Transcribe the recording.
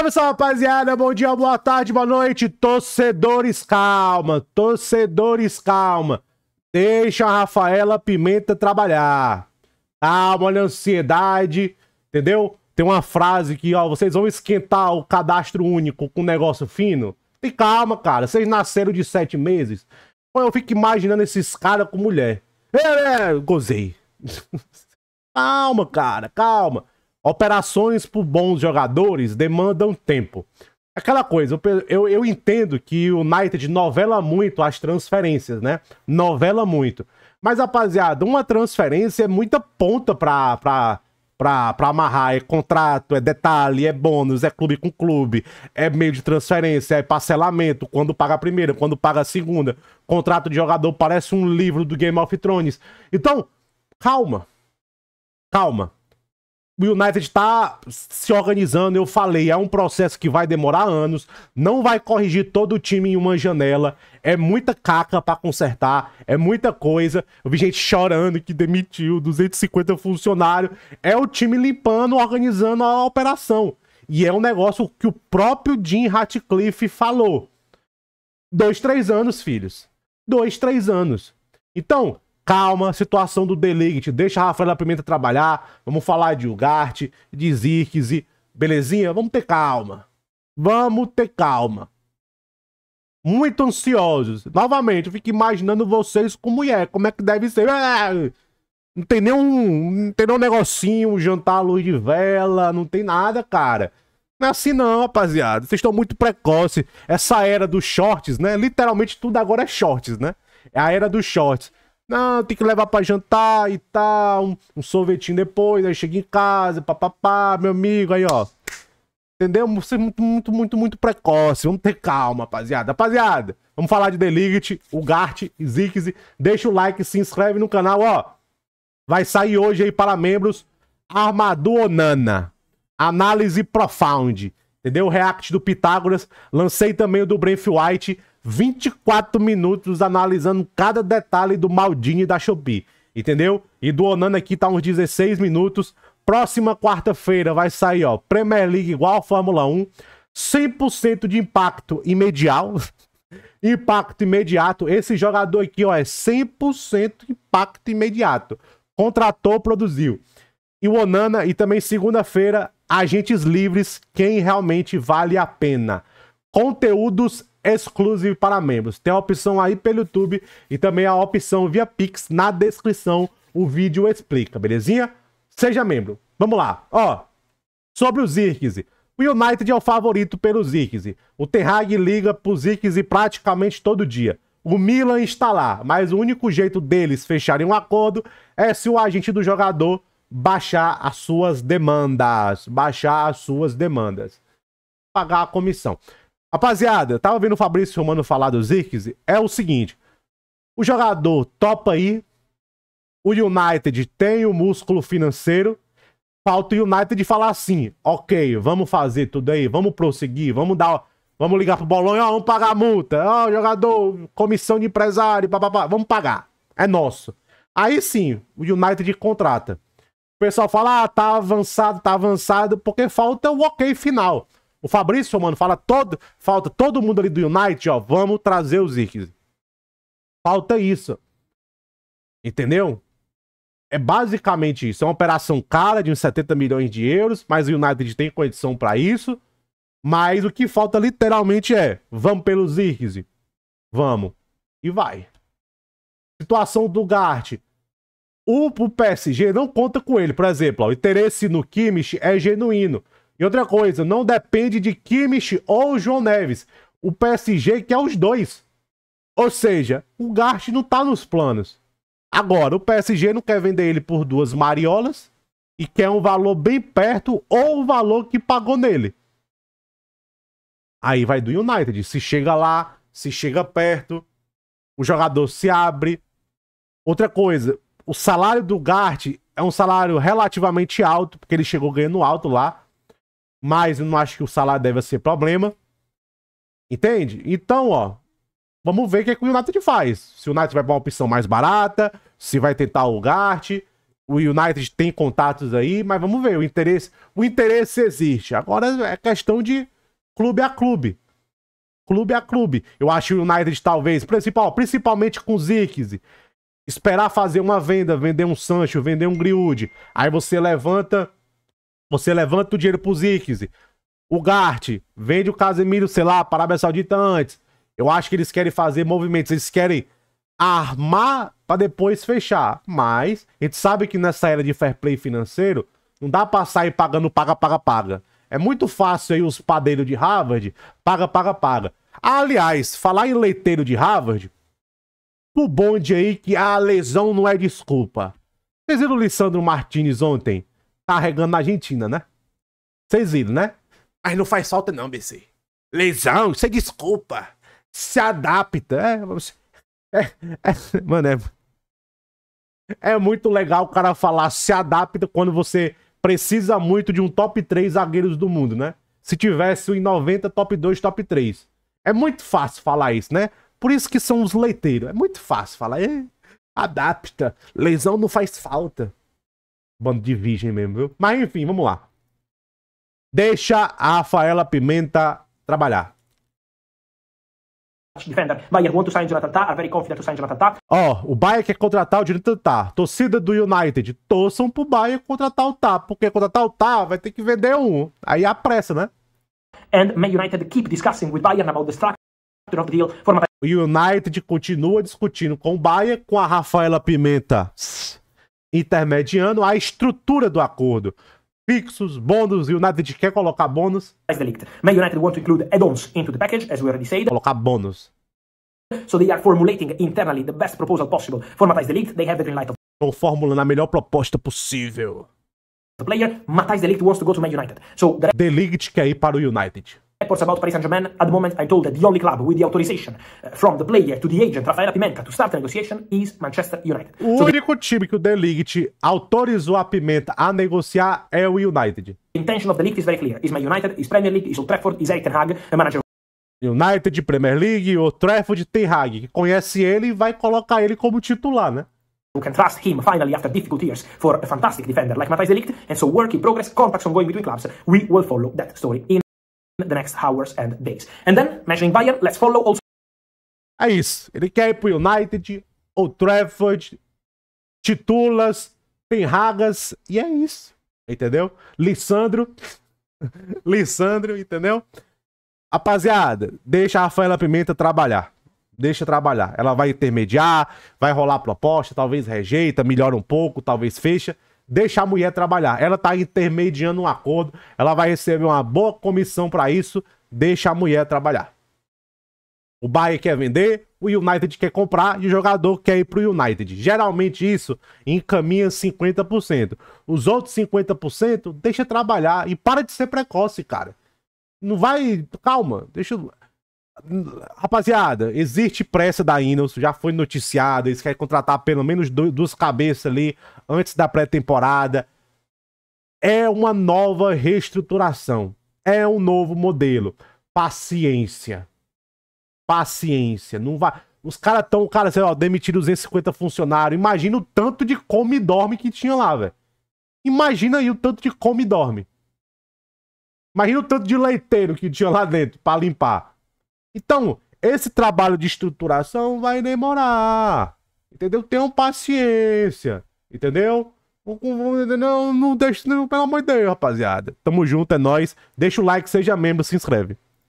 Salve, salve, rapaziada. Bom dia, boa tarde, boa noite. Torcedores, calma. Torcedores, calma. Deixa a Rafaela Pimenta trabalhar. Calma, olha a ansiedade. Entendeu? Tem uma frase que, ó, vocês vão esquentar o cadastro único com um negócio fino. E calma, cara. Vocês nasceram de sete meses. Eu fico imaginando esses caras com mulher. É, é, gozei. calma, cara, calma. Operações por bons jogadores demandam tempo. Aquela coisa, eu, eu, entendo que o United novela muito as transferências, né? Novela muito. Mas, rapaziada, uma transferência é muita ponta pra, pra, pra, pra amarrar. É contrato, é detalhe, é bônus, é clube com clube, é meio de transferência, é parcelamento, quando paga a primeira, quando paga a segunda. Contrato de jogador parece um livro do Game of Thrones. Então, calma. Calma o United está se organizando, eu falei, é um processo que vai demorar anos, não vai corrigir todo o time em uma janela, é muita caca para consertar, é muita coisa. Eu vi gente chorando que demitiu 250 funcionários, é o time limpando, organizando a operação. E é um negócio que o próprio Jim Ratcliffe falou. Dois, três anos, filhos. Dois, três anos. Então, calma, situação do delegate. deixa a Rafaela Pimenta trabalhar, vamos falar de Ugarte, de Zirkes, belezinha? Vamos ter calma. Vamos ter calma. Muito ansiosos. Novamente, eu fico imaginando vocês com mulher, como é que deve ser. Ah, não tem nenhum, não tem nenhum negocinho, um jantar à luz de vela, não tem nada, cara. Não é assim não, rapaziada. Vocês estão muito precoce. Essa era dos shorts, né? Literalmente tudo agora é shorts, né? É a era dos shorts. Não, tem que levar para jantar e tal, um, um, sorvetinho depois, aí chega em casa, papapá, meu amigo, aí ó. Entendeu? Você é muito, muito, muito, muito precoce. Vamos ter calma, rapaziada. Rapaziada, vamos falar de Deligit, o Gart, Zixi. Deixa o like, se inscreve no canal, ó. Vai sair hoje aí para membros Armadu Onana. Análise Profound. Entendeu? React do Pitágoras. Lancei também o do Brent White. 24 minutos analisando cada detalhe do Maldini e da Shopee, entendeu? E do Onana aqui tá uns 16 minutos. Próxima quarta-feira vai sair, ó, Premier League igual a Fórmula 1, 100% de impacto imediato, impacto imediato. Esse jogador aqui, ó, é 100% impacto imediato. Contratou, produziu. E o Onana, e também segunda-feira, agentes livres, quem realmente vale a pena. Conteúdos exclusivo para membros. Tem a opção aí pelo YouTube e também a opção via Pix na descrição. O vídeo explica, belezinha? Seja membro. Vamos lá. Ó, sobre o Zirkzee. O United é o favorito pelo Zirkzee. O Ten Hag liga pro Zirkzee praticamente todo dia. O Milan está lá, mas o único jeito deles fecharem um acordo é se o agente do jogador baixar as suas demandas. Baixar as suas demandas. Pagar a comissão. Rapaziada, tava vendo o Fabrício Romano falar do Zirkzee. É o seguinte, o jogador topa aí, o United tem o músculo financeiro, falta o United falar assim, ok, vamos fazer tudo aí, vamos prosseguir, vamos dar... Vamos ligar pro Bolonha, ó, vamos pagar a multa. Ó, jogador, comissão de empresário, papapá. Vamos pagar. É nosso. Aí sim, o United contrata. O pessoal fala, ah, tá avançado, tá avançado, porque falta o ok final. O Fabrício, mano, fala todo. Falta todo mundo ali do United, ó. Vamos trazer o Zirkzee. Falta isso. Entendeu? É basicamente isso. É uma operação cara de uns 70 milhões de euros, mas o United tem condição para isso. Mas o que falta literalmente é: vamos pelo Zirkzee. Vamos. E vai. Situação do Gart. O, PSG não conta com ele. Por exemplo, ó, o interesse no Kimmich é genuíno. E outra coisa, não depende de Kimmich ou João Neves. O PSG quer os dois. Ou seja, o Gart não tá nos planos. Agora, o PSG não quer vender ele por duas mariolas e quer um valor bem perto ou o valor que pagou nele. Aí vai do United. Se chega lá, se chega perto, o jogador se abre. Outra coisa, o salário do Gart é um salário relativamente alto, porque ele chegou ganhando alto lá mas eu não acho que o salário deve ser problema. Entende? Então, ó, vamos ver o que, é que o United faz. Se o United vai para uma opção mais barata, se vai tentar o Gart. O United tem contatos aí, mas vamos ver. O interesse, o interesse existe. Agora é questão de clube a clube. Clube a clube. Eu acho o United talvez, principal, principalmente com o Zirkzee, esperar fazer uma venda, vender um Sancho, vender um Griud. Aí você levanta você levanta o dinheiro pro Zirkzee. O Gart vende o Casemiro, sei lá, para a Arábia Saudita antes. Eu acho que eles querem fazer movimentos, eles querem armar para depois fechar. Mas a gente sabe que nessa era de fair play financeiro, não dá para sair pagando paga, paga, paga. É muito fácil aí os padeiros de Harvard, paga, paga, paga. Aliás, falar em leiteiro de Harvard, o bonde aí que a lesão não é desculpa. Vocês viram o Lissandro Martinez ontem? carregando na Argentina, né? Vocês viram, né? Mas não faz falta não, BC. Lesão, você é desculpa. Se adapta. É, é, é, mano, é, é muito legal o cara falar se adapta quando você precisa muito de um top 3 zagueiros do mundo, né? Se tivesse em 90, top 2, top 3. É muito fácil falar isso, né? Por isso que são os leiteiros. É muito fácil falar. adapta. Lesão não faz falta. Bando de virgem mesmo, viu? Mas enfim, vamos lá. Deixa a Rafaela Pimenta trabalhar. Defender. Bayern want to sign Jonathan Tah, are very confident to sign Jonathan Tah. Ó, oh, o Bayern quer contratar o Jonathan Tah. Torcida do United, torçam pro Bayern contratar o tá porque contratar o tá vai ter que vender um. Aí a pressa, né? And Man United keep discussing with Bayern about the structure of the deal. For... O United continua discutindo com o Bayern, com a Rafaela Pimenta intermediando a estrutura do acordo. Fixos, bônus, United quer colocar bônus. Man United want to include add-ons into the package, as we already said. Colocar bônus. So they are formulating internally the best proposal possible. Formatize Delict, they have the green light of... Estão formulando a melhor proposta possível. The player, Matthijs Delict wants to go to Man United. So... The... Delict quer ir para o United reports about Paris Saint-Germain, at the moment I told that the only club with the authorization uh, from the player to the agent Pimenta to start a negotiation is Manchester United. O so único time que o delict, Ligt autorizou a Pimenta a negociar é o United. The intention of the league is very clear. Is my United, is Premier League, is Old Trafford, is Eric Ten Hag, a manager United, Premier League, o Trafford, Ten Hag, que conhece ele e vai colocar ele como titular, né? who can trust him finally after difficult years for a fantastic defender like Matthijs de Ligt, and so work in progress, contacts ongoing between clubs, we will follow that story in the next hours and days. And then, measuring Bayern, let's follow also. É isso. Ele quer ir pro United, ou Trafford, titulas, tem ragas, e é isso. Entendeu? Lissandro. Lissandro, entendeu? Rapaziada, deixa a Rafaela Pimenta trabalhar. Deixa trabalhar. Ela vai intermediar, vai rolar proposta, talvez rejeita, melhora um pouco, talvez fecha deixa a mulher trabalhar. Ela está intermediando um acordo, ela vai receber uma boa comissão para isso, deixa a mulher trabalhar. O Bayern quer vender, o United quer comprar e o jogador quer ir para o United. Geralmente isso encaminha 50%. Os outros 50% deixa trabalhar e para de ser precoce, cara. Não vai, calma, deixa Rapaziada, existe pressa da Inos? já foi noticiado, eles querem contratar pelo menos duas cabeças ali antes da pré-temporada. É uma nova reestruturação, é um novo modelo. Paciência. Paciência, não vai... Os caras estão, cara, sei lá, demitiram 250 funcionários. Imagina o tanto de come e dorme que tinha lá, velho. Imagina aí o tanto de come e dorme. Imagina o tanto de leiteiro que tinha lá dentro para limpar. Então, esse trabalho de estruturação vai demorar. Entendeu? Tenham paciência. Entendeu? Não, não deixa, não, pelo amor de Deus, rapaziada. Tamo junto, é nóis. Deixa o like, seja membro, se inscreve.